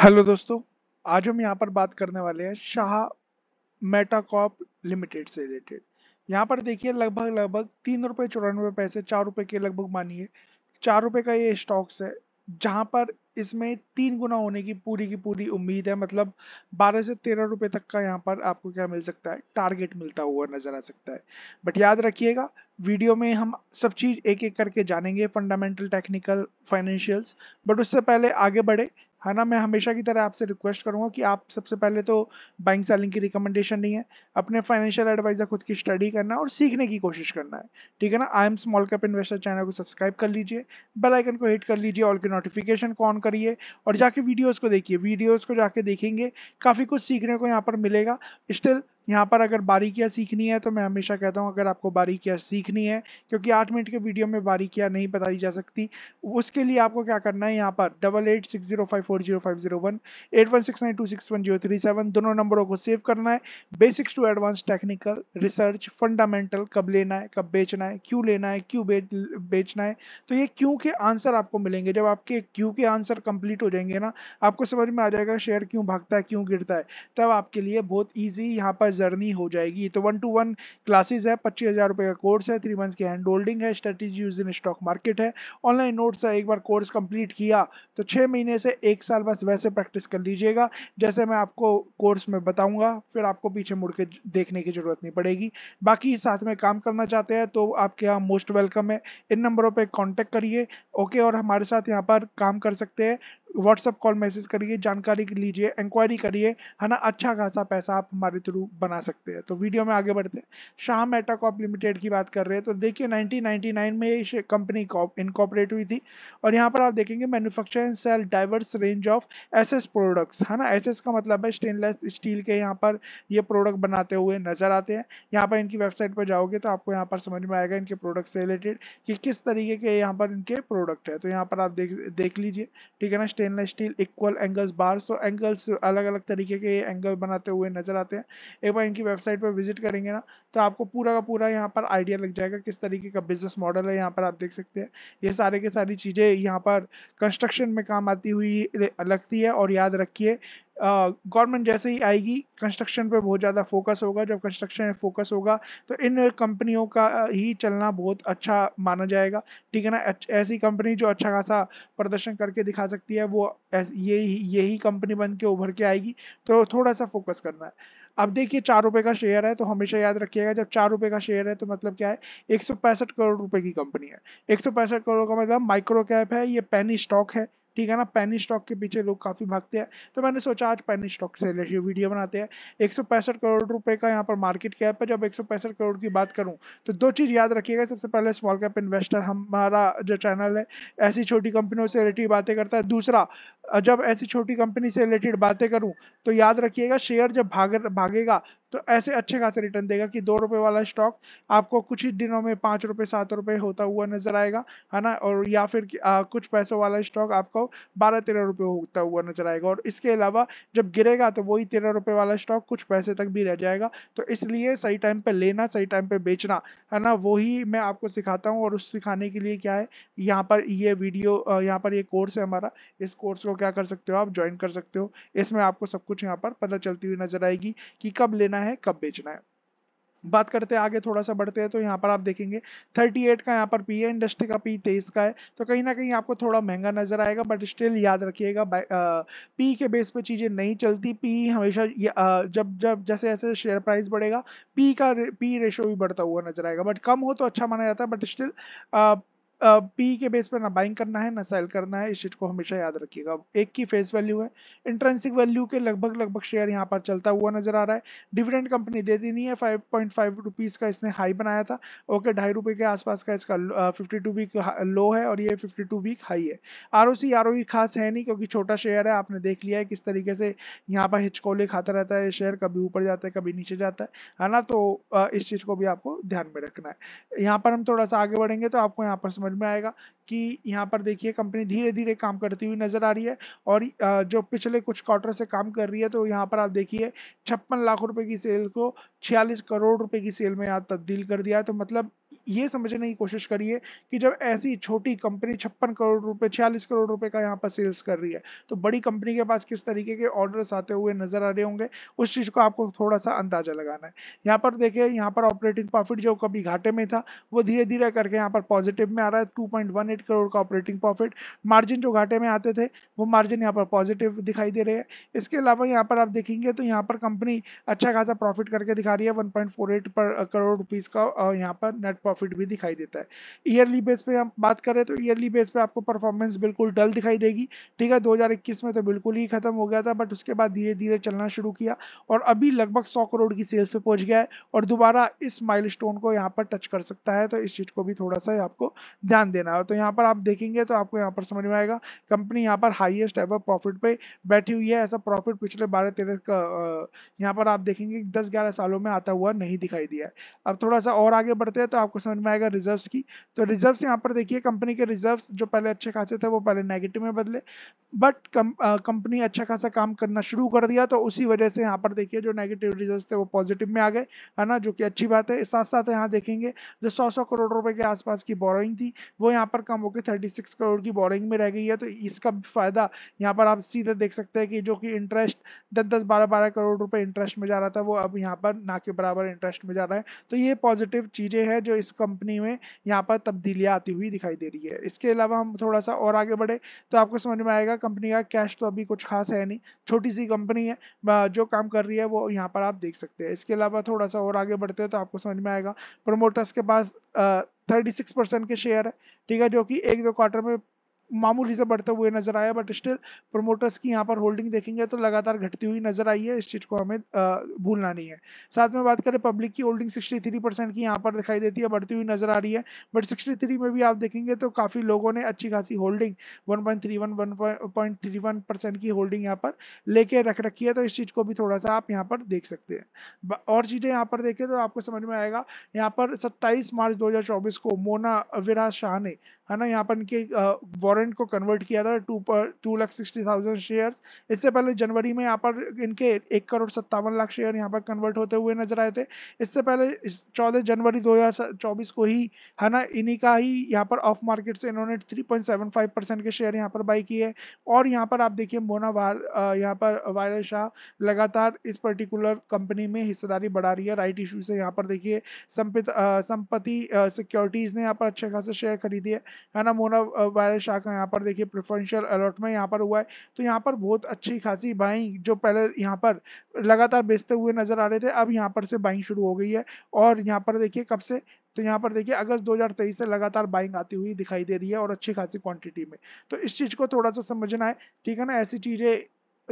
hello दोस्तों आज हम यहाँ पर बात करने वाले हैं शाह मेटाकॉप लिमिटेड से रिलेटेड यहाँ पर देखिए लगभग लगभग तीन रुपये चौरानवे पैसे चार रुपये के लगभग मानिए चार रुपये का ये स्टॉक्स है जहाँ पर इसमें तीन गुना होने की पूरी की पूरी उम्मीद है मतलब बारह से तेरह रुपये तक का यहाँ पर आपको क्या मिल सकता है टारगेट मिलता हुआ नजर आ सकता है बट याद रखिएगा वीडियो में हम सब चीज़ एक एक करके जानेंगे फंडामेंटल टेक्निकल फाइनेंशियल्स बट उससे पहले आगे बढ़े है हाँ ना मैं हमेशा की तरह आपसे रिक्वेस्ट करूंगा कि आप सबसे पहले तो बाइंग सेलिंग की रिकमेंडेशन नहीं है अपने फाइनेंशियल एडवाइजर खुद की स्टडी करना और सीखने की कोशिश करना है ठीक है ना I am small cap investor channel को सब्सक्राइब कर लीजिए बेल आइकन को हिट कर लीजिए ऑल के नोटिफिकेशन को ऑन करिए और जाके वीडियोज़ को देखिए वीडियोज़ को जाके देखेंगे काफ़ी कुछ सीखने को यहाँ पर मिलेगा स्टिल यहाँ पर अगर बारीकियाँ सीखनी है तो मैं हमेशा कहता हूँ अगर आपको बारीकियाँ सीखनी है क्योंकि आठ मिनट के वीडियो में बारीकियाँ नहीं बताई जा सकती उसके लिए आपको क्या करना है यहाँ पर double eight six zero five four zero five zero one eight one six nine two six one zero three seven दोनों नंबरों को सेव करना है basics to advance technical research fundamental कब लेना है कब बेचना है क्यों लेना है क्यों बेच, बेचना है तो ये क्यों के आंसर आपको मिलेंगे जब आपके क्यों के आंसर कंप्लीट हो जाएंगे ना आपको समझ में आ जाएगा शेयर क्यों भागता है क्यों गिरता है तब आपके लिए बहुत ईजी यहाँ पर जर्नी हो जाएगी तो वन टू वन क्लासेज है पच्चीस हज़ार रुपये का कोर्स है थ्री मंथ्स की हैंड होल्डिंग है strategy use in stock market है ऑनलाइन नोट्स है एक बार कोर्स कंप्लीट किया तो छः महीने से एक साल बस वैसे प्रैक्टिस कर लीजिएगा जैसे मैं आपको कोर्स में बताऊंगा फिर आपको पीछे मुड़ के देखने की ज़रूरत नहीं पड़ेगी बाकी साथ में काम करना चाहते हैं तो आपके यहाँ मोस्ट वेलकम है इन नंबरों पर कॉन्टेक्ट करिए ओके और हमारे साथ यहाँ पर काम कर सकते हैं व्हाट्सअप कॉल मैसेज करिए जानकारी लीजिए इंक्वायरी करिए है ना अच्छा खासा पैसा आप हमारे थ्रू बना सकते हैं तो वीडियो में आगे बढ़ते हैं शाह मेटा कॉप लिमिटेड की बात कर रहे हैं तो देखिए 1999 में ये कंपनी इनकॉपरेट हुई थी और यहाँ पर आप देखेंगे manufacture and sell diverse range of S products है ना एस का मतलब है स्टेनलेस स्टील के यहाँ पर ये प्रोडक्ट बनाते हुए नजर आते हैं यहाँ पर इनकी वेबसाइट पर जाओगे तो आपको यहाँ पर समझ में आएगा इनके प्रोडक्ट से रिलेटेड कि किस तरीके के यहाँ पर इनके प्रोडक्ट है तो यहाँ पर आप देख देख लीजिए ठीक है ना stainless steel equal angles bars तो एंगल्स अलग अलग तरीके के एंगल बनाते हुए नजर आते हैं एक बार इनकी वेबसाइट पर विजिट करेंगे ना तो आपको पूरा का पूरा यहाँ पर आइडिया लग जाएगा किस तरीके का बिजनेस मॉडल है यहाँ पर आप देख सकते हैं ये सारे के सारी चीज़ें यहाँ पर कंस्ट्रक्शन में काम आती हुई लगती है और याद रखिए गवर्नमेंट जैसे ही आएगी कंस्ट्रक्शन पे बहुत ज़्यादा फोकस होगा जब कंस्ट्रक्शन में फोकस होगा तो इन कंपनियों का ही चलना बहुत अच्छा माना जाएगा ठीक है ना ऐसी कंपनी जो अच्छा खासा प्रदर्शन करके दिखा सकती है वो ये यही कंपनी बन के उभर के आएगी तो थोड़ा सा फोकस करना है अब देखिए चार रुपये का शेयर है तो हमेशा याद रखिएगा जब चार रुपये का शेयर है तो मतलब क्या है एक करोड़ रुपए की कंपनी है एक करोड़ का मतलब माइक्रो कैप है ये पेनी स्टॉक है ठीक है ना पैनी स्टॉक के पीछे लोग काफ़ी भागते हैं तो मैंने सोचा आज पैनी स्टॉक से रिलेटेड वीडियो बनाते हैं एक करोड़ रुपए का यहाँ पर मार्केट कैप है जब एक करोड़ की बात करूँ तो दो चीज़ याद रखिएगा सबसे पहले स्मॉल कैप इन्वेस्टर हमारा जो चैनल है ऐसी छोटी कंपनियों से रिलेटेड बातें करता है दूसरा जब ऐसी छोटी कंपनी से रिलेटेड बातें करूँ तो याद रखिएगा शेयर जब भाग भागेगा तो ऐसे अच्छे खासे रिटर्न देगा कि दो रुपए वाला स्टॉक आपको कुछ ही दिनों में पाँच रुपए सात रुपए होता हुआ नजर आएगा है ना और या फिर आ, कुछ पैसों वाला स्टॉक आपको बारह तेरह रुपए होता हुआ नजर आएगा और इसके अलावा जब गिरेगा तो वही तेरह रुपए वाला स्टॉक कुछ पैसे तक भी रह जाएगा तो इसलिए सही टाइम पे लेना सही टाइम पे बेचना है ना वही मैं आपको सिखाता हूँ और उस सिखाने के लिए क्या है यहाँ पर ये वीडियो यहाँ पर ये कोर्स है हमारा इस कोर्स को क्या कर सकते हो आप ज्वाइन कर सकते हो इसमें आपको सब कुछ यहाँ पर पता चलती हुई नजर आएगी कि कब लेना बेचना है कब बेचना है बात करते हैं आगे थोड़ा सा बढ़ते हैं तो यहाँ पर आप देखेंगे 38 का यहाँ पर पी है इंडस्ट्री का पी तेईस का है तो कहीं ना कहीं आपको थोड़ा महंगा नजर आएगा बट स्टिल याद रखिएगा पी के बेस पे चीजें नहीं चलती पी हमेशा आ, जब जब जैसे जैसे शेयर प्राइस बढ़ेगा पी का पी रेशो भी बढ़ता हुआ नजर आएगा बट कम हो तो अच्छा माना जाता है बट स्टिल पी के बेस पर ना बाइंग करना है ना सेल करना है इस चीज को हमेशा याद रखिएगा एक की फेस वैल्यू है इंट्रेंसिक वैल्यू के लगभग लगभग शेयर यहाँ पर चलता हुआ नजर आ रहा है डिविडेंड कंपनी देती नहीं है फाइव पॉइंट फाइव रुपीज का इसने हाई बनाया था ओके ढाई रुपए के आसपास का इसका फिफ्टी टू वीक लो है और ये फिफ्टी टू वीक हाई है R O C R O खास है नहीं क्योंकि छोटा शेयर है आपने देख लिया है किस तरीके से यहाँ पर हिचकोले खाता रहता है शेयर कभी ऊपर जाता है कभी नीचे जाता है है ना तो इस चीज को भी आपको ध्यान में रखना है यहाँ पर हम थोड़ा सा आगे बढ़ेंगे तो आपको यहाँ पर समझ समझ में आएगा कि यहाँ पर देखिए कंपनी धीरे धीरे काम करती हुई नजर आ रही है और जो पिछले कुछ क्वार्टर से काम कर रही है तो यहाँ पर आप देखिए छप्पन लाख रुपए की सेल को छियालीस करोड़ रुपए की सेल में यहाँ तब्दील कर दिया है तो मतलब ये समझने की कोशिश करिए कि जब ऐसी छोटी कंपनी छप्पन करोड़ रुपए छियालीस करोड़ रुपए का यहाँ पर सेल्स कर रही है तो बड़ी कंपनी के पास किस तरीके के ऑर्डर्स आते हुए नजर आ रहे होंगे उस चीज को आपको थोड़ा सा अंदाजा लगाना है यहाँ पर देखिए यहाँ पर ऑपरेटिंग प्रॉफिट जो कभी घाटे में था वो धीरे धीरे करके यहाँ पर पॉजिटिव में आ रहा है टू एट करोड़ का ऑपरेटिंग प्रॉफिट मार्जिन जो घाटे में आते थे वो मार्जिन यहाँ पर पॉजिटिव दिखाई दे रहे हैं इसके अलावा यहाँ पर आप देखेंगे तो यहाँ पर कंपनी अच्छा खासा प्रॉफिट करके दिखा रही है वन पर करोड़ रुपीज़ का यहाँ पर नेट प्रॉफिट भी दिखाई देता है ईयरली बेस पे हम बात करें तो ईयरली बेस पे आपको परफॉर्मेंस बिल्कुल डल दिखाई देगी ठीक है 2021 में तो बिल्कुल ही खत्म हो गया था बट उसके बाद धीरे धीरे चलना शुरू किया और अभी लगभग सौ करोड़ की सेल्स पे पहुंच गया है और दोबारा इस माइलस्टोन को यहाँ पर टच कर सकता है तो इस चीज को भी थोड़ा सा आपको ध्यान देना है तो यहाँ यहाँ पर आप देखेंगे तो आपको यहाँ पर समझ में आएगा कंपनी यहाँ पर हाईएस्ट एवर प्रॉफिट पे बैठी हुई है ऐसा प्रॉफिट पिछले बारह तेरह का यहाँ पर आप देखेंगे दस ग्यारह सालों में आता हुआ नहीं दिखाई दिया है अब थोड़ा सा और आगे बढ़ते हैं तो आपको समझ में आएगा रिजर्व की तो रिजर्व यहाँ पर देखिए कंपनी के रिजर्व जो पहले अच्छे खासे थे वो पहले नेगेटिव में बदले बट कंपनी अच्छा खासा काम करना शुरू कर दिया तो उसी वजह से यहाँ पर देखिए जो नेगेटिव रिजर्व थे वो पॉजिटिव में आ गए है ना जो कि अच्छी बात है साथ साथ यहाँ देखेंगे जो सौ सौ करोड़ रुपए के आसपास की बोरोइंग थी वो यहाँ पर कम कम होकर 36 करोड़ की बोरिंग में रह गई है तो इसका फायदा यहाँ पर आप सीधे देख सकते हैं कि जो कि इंटरेस्ट दस दस बारह बारह करोड़ रुपए इंटरेस्ट में जा रहा था वो अब यहाँ पर ना के बराबर इंटरेस्ट में जा रहा है तो ये पॉजिटिव चीजें हैं जो इस कंपनी में यहाँ पर तब्दीलियाँ आती हुई दिखाई दे रही है इसके अलावा हम थोड़ा सा और आगे बढ़े तो आपको समझ में आएगा कंपनी का कैश तो अभी कुछ खास है नहीं छोटी सी कंपनी है जो काम कर रही है वो यहाँ पर आप देख सकते हैं इसके अलावा थोड़ा सा और आगे बढ़ते हैं तो आपको समझ में आएगा प्रोमोटर्स के पास सिक्स परसेंट के शेयर है ठीक है जो कि एक दो क्वार्टर में मामूली से बढ़ते हुए नजर आया बट स्टिल प्रोमोटर्स की यहाँ पर होल्डिंग देखेंगे तो लगातार घटती हुई नजर आई है इस चीज को हमें भूलना नहीं है साथ में बात करें पब्लिक की होल्डिंग 63 परसेंट की यहाँ पर दिखाई देती है बढ़ती हुई नजर आ रही है बट 63 में भी आप देखेंगे तो काफी लोगों ने अच्छी खासी होल्डिंग वन पॉइंट परसेंट की होल्डिंग यहाँ पर लेके रख रखी है तो इस चीज को भी थोड़ा सा आप यहाँ पर देख सकते हैं और चीजें यहाँ पर देखें तो आपको समझ में आएगा यहाँ पर सत्ताईस मार्च दो को मोना विराज शाह ने है ना यहाँ पर इनके वारंट को कन्वर्ट किया था टू पर two lakh sixty thousand share इससे पहले जनवरी में यहाँ पर इनके एक करोड़ सत्तावन लाख शेयर यहाँ पर कन्वर्ट होते हुए नजर आए थे इससे पहले चौदह जनवरी दो हजार चौबीस को ही है ना इन्हीं का ही यहाँ पर ऑफ मार्केट से इन्होंने three point seven five percent के शेयर यहाँ पर बाई किए और यहाँ पर आप देखिए मोना वार यहाँ पर वायर शाह लगातार इस पर्टिकुलर कंपनी में हिस्सेदारी बढ़ा रही है राइट इशू से यहाँ पर देखिए संपत्ति सिक्योरिटीज ने यहाँ पर अच्छे खासे शेयर खरीदे है ना मोना वायरस शाह का यहाँ पर देखिए प्रिफरेंशियल में यहाँ पर हुआ है तो यहाँ पर बहुत अच्छी खासी बाइंग जो पहले यहाँ पर लगातार बेचते हुए नजर आ रहे थे अब यहाँ पर से बाइंग शुरू हो गई है और यहाँ पर देखिए कब से तो यहाँ पर देखिए अगस्त 2023 से लगातार बाइंग आती हुई दिखाई दे रही है और अच्छी खासी क्वांटिटी में तो इस चीज़ को थोड़ा सा समझना है ठीक है ना ऐसी चीज़ें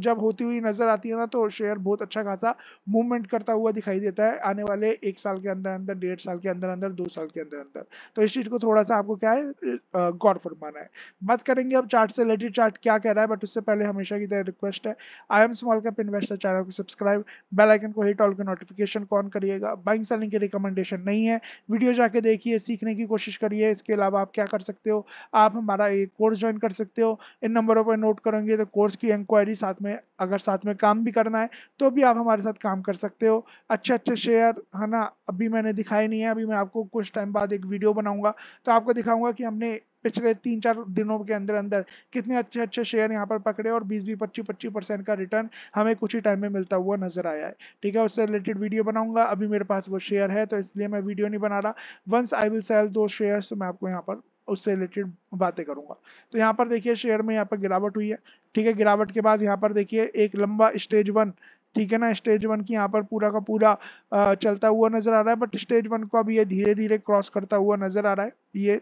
जब होती हुई नजर आती है ना तो शेयर बहुत अच्छा खासा मूवमेंट करता हुआ दिखाई देता है आने वाले एक साल के अंदर अंदर डेढ़ साल के अंदर अंदर दो साल के अंदर अंदर तो इस चीज को थोड़ा सा आपको क्या है गौर फरमाना है बात करेंगे अब चार्ट से रिलेटेड चार्ट क्या कह रहा है बट उससे पहले हमेशा की तरह रिक्वेस्ट है I am small cap investor channel को सब्सक्राइब बेलाइकन को हिट ऑल के नोटिफिकेशन कौन करिएगा बाइंग सेलिंग की रिकमेंडेशन नहीं है वीडियो जाके देखिए सीखने की कोशिश करिए इसके अलावा आप क्या कर सकते हो आप हमारा एक कोर्स ज्वाइन कर सकते हो इन नंबरों पर नोट करेंगे तो कोर्स की इंक्वायरी साथ में अगर साथ में काम भी करना है तो भी आप हमारे साथ काम कर सकते हो अच्छे अच्छे शेयर है ना अभी मैंने दिखाई नहीं है अभी मैं आपको कुछ टाइम बाद एक वीडियो बनाऊंगा तो आपको दिखाऊंगा कि हमने पिछले तीन चार दिनों के अंदर अंदर कितने अच्छे अच्छे शेयर यहाँ पर पकड़े और बीस बीस पच्चीस पच्चीस परसेंट का रिटर्न हमें कुछ ही टाइम में मिलता हुआ नजर आया है ठीक है उससे रिलेटेड वीडियो बनाऊंगा अभी मेरे पास वो शेयर है तो इसलिए मैं वीडियो नहीं बना रहा वंस आई विल सेल दो शेयर तो मैं आपको यहाँ पर उससे रिलेटेड बातें करूंगा तो यहाँ पर देखिए शेयर में यहाँ पर गिरावट हुई है ठीक है गिरावट के बाद यहाँ पर देखिए एक लंबा स्टेज वन ठीक है ना स्टेज वन की यहाँ पर पूरा का पूरा चलता हुआ नजर आ रहा है बट स्टेज वन को अब ये धीरे धीरे क्रॉस करता हुआ नजर आ रहा है ये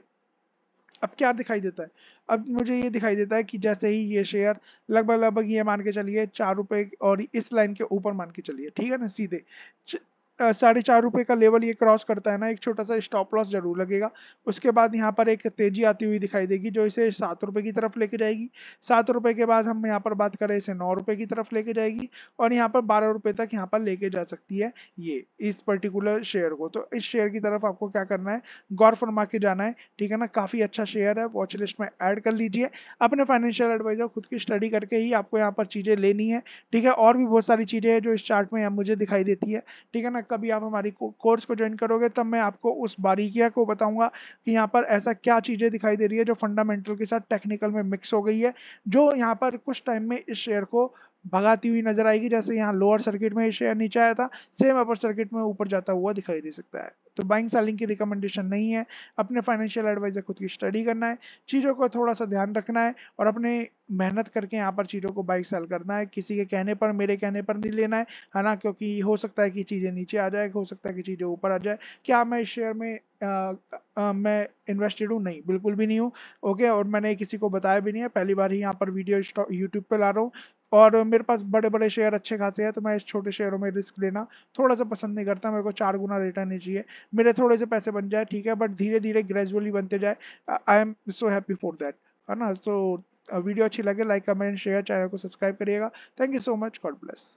अब क्या दिखाई देता है अब मुझे ये दिखाई देता है कि जैसे ही ये शेयर लगभग लगभग ये मान के चलिए चार रुपए और इस लाइन के ऊपर मान के चलिए ठीक है ना सीधे साढ़े चार रुपये का लेवल ये क्रॉस करता है ना एक छोटा सा स्टॉप लॉस जरूर लगेगा उसके बाद यहाँ पर एक तेजी आती हुई दिखाई देगी जो इसे सात रुपये की तरफ लेके जाएगी सात रुपये के बाद हम यहाँ पर बात करें इसे नौ रुपये की तरफ लेके जाएगी और यहाँ पर बारह रुपये तक यहाँ पर लेके जा सकती है ये इस पर्टिकुलर शेयर को तो इस शेयर की तरफ आपको क्या करना है गौर फरमा के जाना है ठीक है ना काफ़ी अच्छा शेयर है वॉच लिस्ट में ऐड कर लीजिए अपने फाइनेंशियल एडवाइजर खुद की स्टडी करके ही आपको यहाँ पर चीज़ें लेनी है ठीक है और भी बहुत सारी चीज़ें हैं जो इस चार्ट में मुझे दिखाई देती है ठीक है ना कभी आप हमारी कोर्स को ज्वाइन करोगे तब मैं आपको उस बारीकिया को बताऊंगा कि यहाँ पर ऐसा क्या चीज़ें दिखाई दे रही है जो फंडामेंटल के साथ टेक्निकल में मिक्स हो गई है जो यहाँ पर कुछ टाइम में इस शेयर को भगाती हुई नजर आएगी जैसे यहाँ लोअर सर्किट में शेयर नीचे आया था सेम अपर सर्किट में ऊपर जाता हुआ दिखाई दे सकता है तो बाइंग सेलिंग की रिकमेंडेशन नहीं है अपने फाइनेंशियल एडवाइजर खुद की स्टडी करना है चीज़ों को थोड़ा सा ध्यान रखना है और अपने मेहनत करके यहाँ पर चीज़ों को बाइक सेल करना है किसी के कहने पर मेरे कहने पर नहीं लेना है है ना क्योंकि हो सकता है कि चीज़ें नीचे आ जाए हो सकता है कि चीज़ें ऊपर आ जाए क्या मैं इस शेयर में आ, आ, मैं इन्वेस्टेड हूँ नहीं बिल्कुल भी नहीं हूँ ओके और मैंने किसी को बताया भी नहीं है पहली बार ही यहाँ पर वीडियो यूट्यूब पर ला रहा हूँ और मेरे पास बड़े बड़े शेयर अच्छे खासे हैं तो मैं इस छोटे शेयरों में रिस्क लेना थोड़ा सा पसंद नहीं करता मेरे को चार गुना रिटर्न नहीं चाहिए मेरे थोड़े से पैसे बन जाए ठीक है बट धीरे धीरे ग्रेजुअली बनते जाए I am so happy for that है ना तो वीडियो अच्छी लगे लाइक कमेंट शेयर चैनल को सब्सक्राइब करिएगा thank you so much God bless